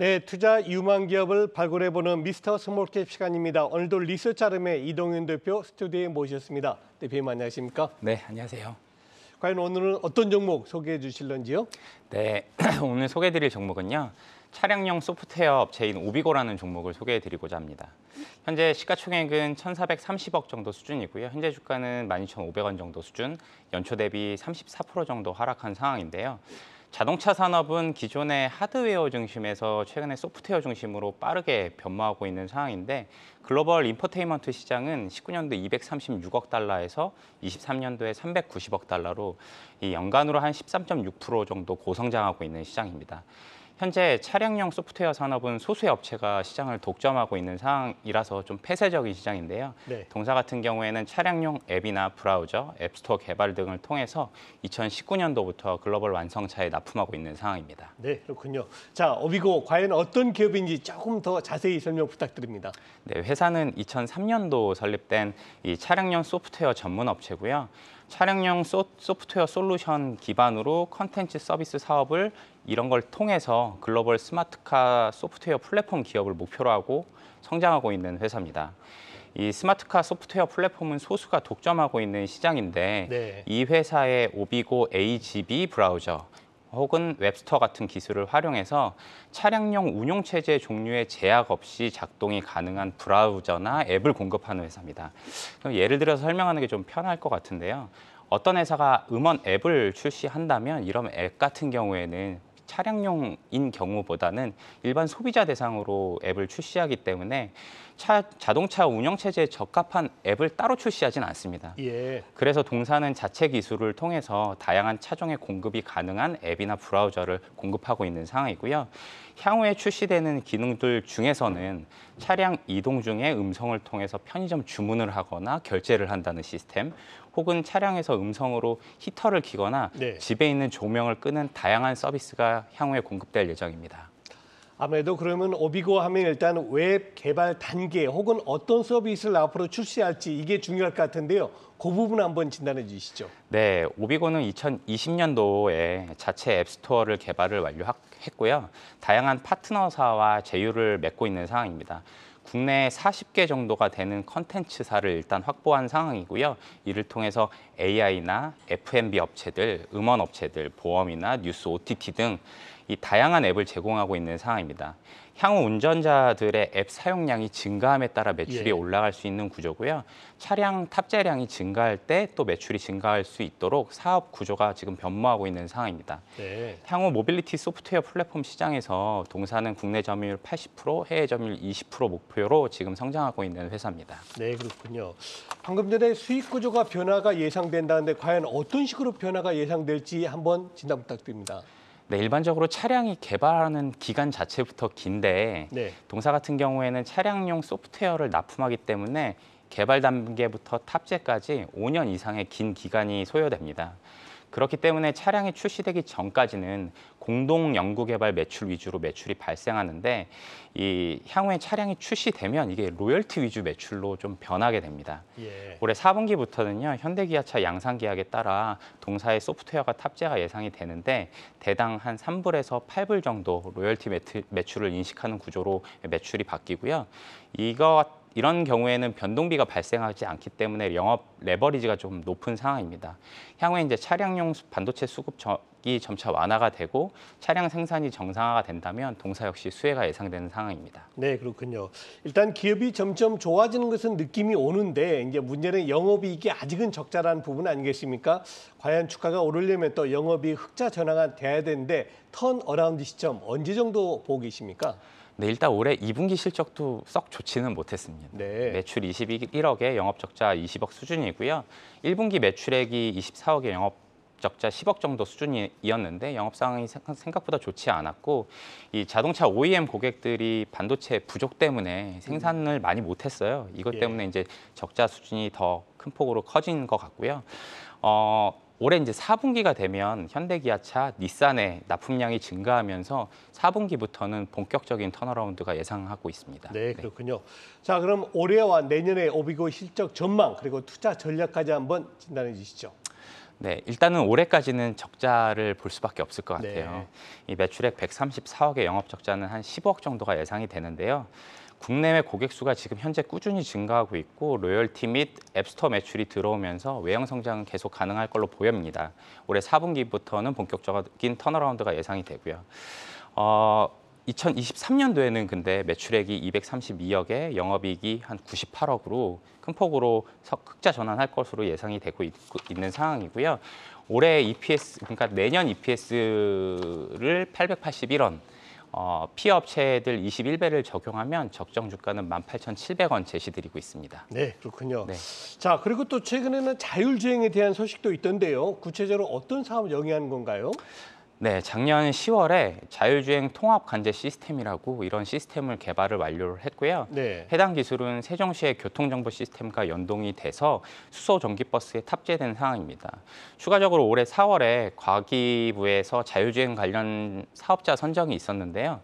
네, 투자 유망 기업을 발굴해 보는 미스터 스몰캡 시간입니다. 오늘도 리서치 아름의 이동윤 대표 스튜디오에 모셨습니다. 대표님 안녕하십니까? 네, 안녕하세요. 과연 오늘은 어떤 종목 소개해 주실런지요? 네, 오늘 소개해 드릴 종목은요. 차량용 소프트웨어 업체인 오비고라는 종목을 소개해 드리고자 합니다. 현재 시가총액은 1,430억 정도 수준이고요. 현재 주가는 12,500원 정도 수준, 연초 대비 34% 정도 하락한 상황인데요. 자동차 산업은 기존의 하드웨어 중심에서 최근에 소프트웨어 중심으로 빠르게 변모하고 있는 상황인데 글로벌 인포테인먼트 시장은 19년도 236억 달러에서 23년도에 390억 달러로 이 연간으로 한 13.6% 정도 고성장하고 있는 시장입니다. 현재 차량용 소프트웨어 산업은 소수의 업체가 시장을 독점하고 있는 상황이라서 좀 폐쇄적인 시장인데요. 네. 동사 같은 경우에는 차량용 앱이나 브라우저, 앱스토어 개발 등을 통해서 2019년도부터 글로벌 완성차에 납품하고 있는 상황입니다. 네, 그렇군요. 자, 어비고 과연 어떤 기업인지 조금 더 자세히 설명 부탁드립니다. 네, 회사는 2003년도 설립된 이 차량용 소프트웨어 전문 업체고요. 촬영용 소프트웨어 솔루션 기반으로 컨텐츠 서비스 사업을 이런 걸 통해서 글로벌 스마트카 소프트웨어 플랫폼 기업을 목표로 하고 성장하고 있는 회사입니다. 이 스마트카 소프트웨어 플랫폼은 소수가 독점하고 있는 시장인데 네. 이 회사의 오비고 AGB 브라우저 혹은 웹스터 같은 기술을 활용해서 차량용 운용 체제 종류의 제약 없이 작동이 가능한 브라우저나 앱을 공급하는 회사입니다. 예를 들어서 설명하는 게 좀 편할 것 같은데요. 어떤 회사가 음원 앱을 출시한다면 이런 앱 같은 경우에는 차량용인 경우보다는 일반 소비자 대상으로 앱을 출시하기 때문에 차, 자동차 운영 체제에 적합한 앱을 따로 출시하진 않습니다. 예. 그래서 동사는 자체 기술을 통해서 다양한 차종의 공급이 가능한 앱이나 브라우저를 공급하고 있는 상황이고요. 향후에 출시되는 기능들 중에서는 차량 이동 중에 음성을 통해서 편의점 주문을 하거나 결제를 한다는 시스템 혹은 차량에서 음성으로 히터를 키거나 네. 집에 있는 조명을 끄는 다양한 서비스가 향후에 공급될 예정입니다. 아무래도 그러면 오비고 하면 일단 웹 개발 단계 혹은 어떤 서비스를 앞으로 출시할지 이게 중요할 것 같은데요. 그 부분 한번 진단해 주시죠. 네, 오비고는 2020년도에 자체 앱스토어를 개발을 완료했고요. 다양한 파트너사와 제휴를 맺고 있는 상황입니다. 국내 40개 정도가 되는 컨텐츠사를 일단 확보한 상황이고요. 이를 통해서 AI나 F&B 업체들, 음원 업체들, 보험이나 뉴스 OTT 등이 다양한 앱을 제공하고 있는 상황입니다. 향후 운전자들의 앱 사용량이 증가함에 따라 매출이 예. 올라갈 수 있는 구조고요. 차량 탑재량이 증가할 때 또 매출이 증가할 수 있도록 사업 구조가 지금 변모하고 있는 상황입니다. 네. 향후 모빌리티 소프트웨어 플랫폼 시장에서 동사는 국내 점유율 80%, 해외 점유율 20% 목표로 지금 성장하고 있는 회사입니다. 네, 그렇군요. 방금 전에 수익 구조가 변화가 예상된다는데 과연 어떤 식으로 변화가 예상될지 한번 진단 부탁드립니다. 네, 일반적으로 차량이 개발하는 기간 자체부터 긴데 네. 동사 같은 경우에는 차량용 소프트웨어를 납품하기 때문에 개발 단계부터 탑재까지 5년 이상의 긴 기간이 소요됩니다. 그렇기 때문에 차량이 출시되기 전까지는 공동 연구개발 매출 위주로 매출이 발생하는데 이 향후에 차량이 출시되면 이게 로열티 위주 매출로 좀 변하게 됩니다. 예. 올해 4분기부터는요 현대기아차 양산 계약에 따라 동사의 소프트웨어가 탑재가 예상이 되는데 대당 한 3불에서 8불 정도 로열티 매출을 인식하는 구조로 매출이 바뀌고요. 이거 이런 경우에는 변동비가 발생하지 않기 때문에 영업 레버리지가 좀 높은 상황입니다. 향후에 이제 차량용 반도체 수급이 점차 완화가 되고 차량 생산이 정상화가 된다면 동사 역시 수혜가 예상되는 상황입니다. 네, 그렇군요. 일단 기업이 점점 좋아지는 것은 느낌이 오는데 이제 문제는 영업이익이 아직은 적자라는 부분 아니겠습니까? 과연 주가가 오르려면 또 영업이 흑자 전환이 돼야 되는데 턴 어라운드 시점 언제 정도 보고 계십니까? 네, 일단 올해 2분기 실적도 썩 좋지는 못했습니다. 네. 매출 21억에 영업적자 20억 수준이고요. 1분기 매출액이 24억에 영업 적자 10억 정도 수준이었는데 영업 상황이 생각보다 좋지 않았고 이 자동차 OEM 고객들이 반도체 부족 때문에 생산을 음. 많이 못했어요. 이것 예. 때문에 예. 이제 적자 수준이 더 큰 폭으로 커진 것 같고요. 어, 올해 이제 4분기가 되면 현대기아차, 닛산의 납품량이 증가하면서 4분기부터는 본격적인 턴어라운드가 예상하고 있습니다. 네, 네. 그렇군요. 네. 자, 그럼 올해와 내년의 오비고 실적 전망 그리고 투자 전략까지 한번 진단해 주시죠. 네, 일단은 올해까지는 적자를 볼 수밖에 없을 것 네. 같아요. 네. 이 매출액 134억의 영업 적자는 한 10억 정도가 예상이 되는데요. 국내외 고객 수가 지금 현재 꾸준히 증가하고 있고 로열티 및 앱스토어 매출이 들어오면서 외형 성장은 계속 가능할 걸로 보입니다. 올해 4분기부터는 본격적인 턴어라운드가 예상이 되고요. 어, 2023년도에는 근데 매출액이 232억에 영업이익이 한 98억으로 큰 폭으로 흑자 전환할 것으로 예상이 되고 있, 있는 상황이고요. 올해 EPS, 그러니까 내년 EPS를 881원 어, 피업체들 21배를 적용하면 적정 주가는 18,700원 제시드리고 있습니다. 네, 그렇군요. 네. 자, 그리고 또 최근에는 자율주행에 대한 소식도 있던데요. 구체적으로 어떤 사업을 영위하는 건가요? 네, 작년 10월에 자율주행 통합 관제 시스템이라고 이런 시스템을 개발을 완료를 했고요. 네. 해당 기술은 세종시의 교통정보 시스템과 연동이 돼서 수소 전기버스에 탑재된 상황입니다. 추가적으로 올해 4월에 과기부에서 자율주행 관련 사업자 선정이 있었는데요.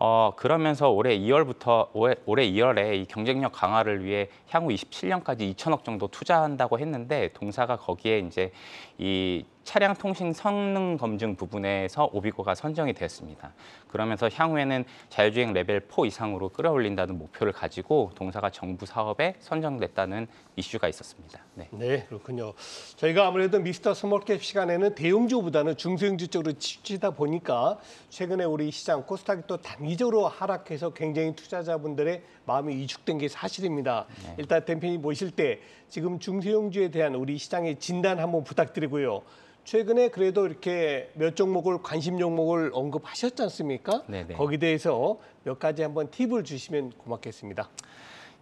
어, 그러면서 올해 2월부터 올해, 올해 2월에 이 경쟁력 강화를 위해 향후 27년까지 2천억 정도 투자한다고 했는데 동사가 거기에 이제 이 차량 통신 성능 검증 부분에서 오비고가 선정이 되었습니다. 그러면서 향후에는 자율주행 레벨 4 이상으로 끌어올린다는 목표를 가지고 동사가 정부 사업에 선정됐다는 이슈가 있었습니다. 네, 네 그렇군요. 저희가 아무래도 미스터 스몰캡 시간에는 대형주보다는 중소형주 쪽으로 치다 보니까 최근에 우리 시장 코스닥이 또 단기적으로 하락해서 굉장히 투자자분들의 마음이 이축된게 사실입니다. 네. 일단 댐핑이 보실 때 지금 중소형주에 대한 우리 시장의 진단 한번 부탁드리고요. 최근에 그래도 이렇게 몇 종목을 관심 종목을 언급하셨지 않습니까? 네네. 거기 에 대해서 몇 가지 한번 팁을 주시면 고맙겠습니다.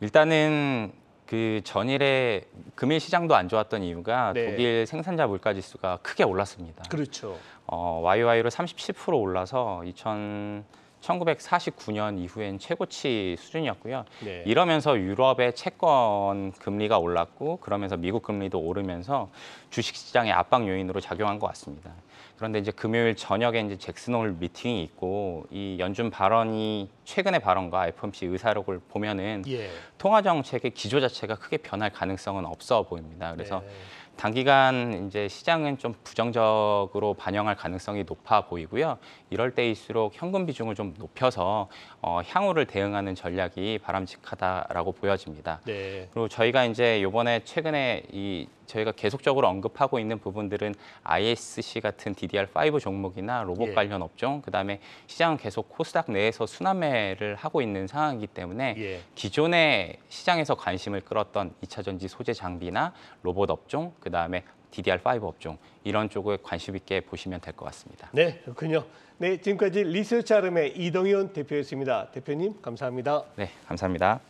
일단은 그 전일에 금일 시장도 안 좋았던 이유가 네. 독일 생산자 물가 지수가 크게 올랐습니다. 그렇죠. 어, YY로 37% 올라서 2000 1949년 이후엔 최고치 수준이었고요. 네. 이러면서 유럽의 채권 금리가 올랐고 그러면서 미국 금리도 오르면서 주식시장의 압박 요인으로 작용한 것 같습니다. 그런데 이제 금요일 저녁에 이제 잭슨홀 미팅이 있고 이 연준 발언이 최근의 발언과 FOMC 의사록을 보면은 예. 통화 정책의 기조 자체가 크게 변할 가능성은 없어 보입니다. 그래서 네. 단기간 이제 시장은 좀 부정적으로 반영할 가능성이 높아 보이고요. 이럴 때일수록 현금 비중을 좀 높여서 어, 향후를 대응하는 전략이 바람직하다라고 보여집니다. 네. 그리고 저희가 이제 요번에 최근에 이 저희가 계속적으로 언급하고 있는 부분들은 ISC 같은 DDR5 종목이나 로봇 예. 관련 업종, 그다음에 시장은 계속 코스닥 내에서 순환매를 하고 있는 상황이기 때문에 예. 기존의 시장에서 관심을 끌었던 2차 전지 소재 장비나 로봇 업종, 그다음에 DDR5 업종 이런 쪽에 관심 있게 보시면 될 것 같습니다. 네, 그렇군요. 네, 지금까지 리서치 아름의 이동현 대표였습니다. 대표님 감사합니다. 네, 감사합니다.